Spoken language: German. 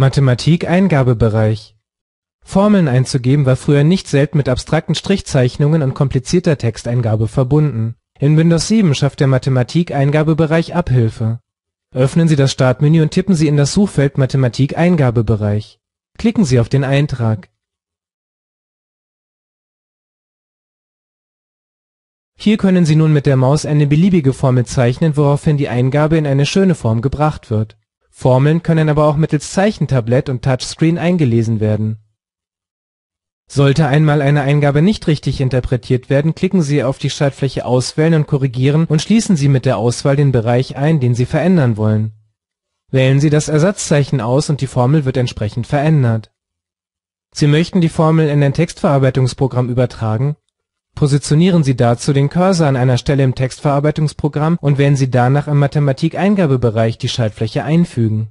Mathematik-Eingabebereich Formeln einzugeben war früher nicht selten mit abstrakten Strichzeichnungen und komplizierter Texteingabe verbunden. In Windows 7 schafft der Mathematik-Eingabebereich Abhilfe. Öffnen Sie das Startmenü und tippen Sie in das Suchfeld Mathematik-Eingabebereich. Klicken Sie auf den Eintrag. Hier können Sie nun mit der Maus eine beliebige Formel zeichnen, woraufhin die Eingabe in eine schöne Form gebracht wird Formeln können aber auch mittels Zeichentablett und Touchscreen eingelesen werden. Sollte einmal eine Eingabe nicht richtig interpretiert werden, klicken Sie auf die Schaltfläche „ Auswählen und Korrigieren “und schließen Sie mit der Auswahl den Bereich ein, den Sie verändern wollen. Wählen Sie das Ersatzzeichen aus und die Formel wird entsprechend verändert. Sie möchten die Formel in ein Textverarbeitungsprogramm übertragen Positionieren Sie dazu den Cursor an einer Stelle im Textverarbeitungsprogramm und wählen Sie danach im Mathematikeingabebereich die Schaltfläche „ Einfügen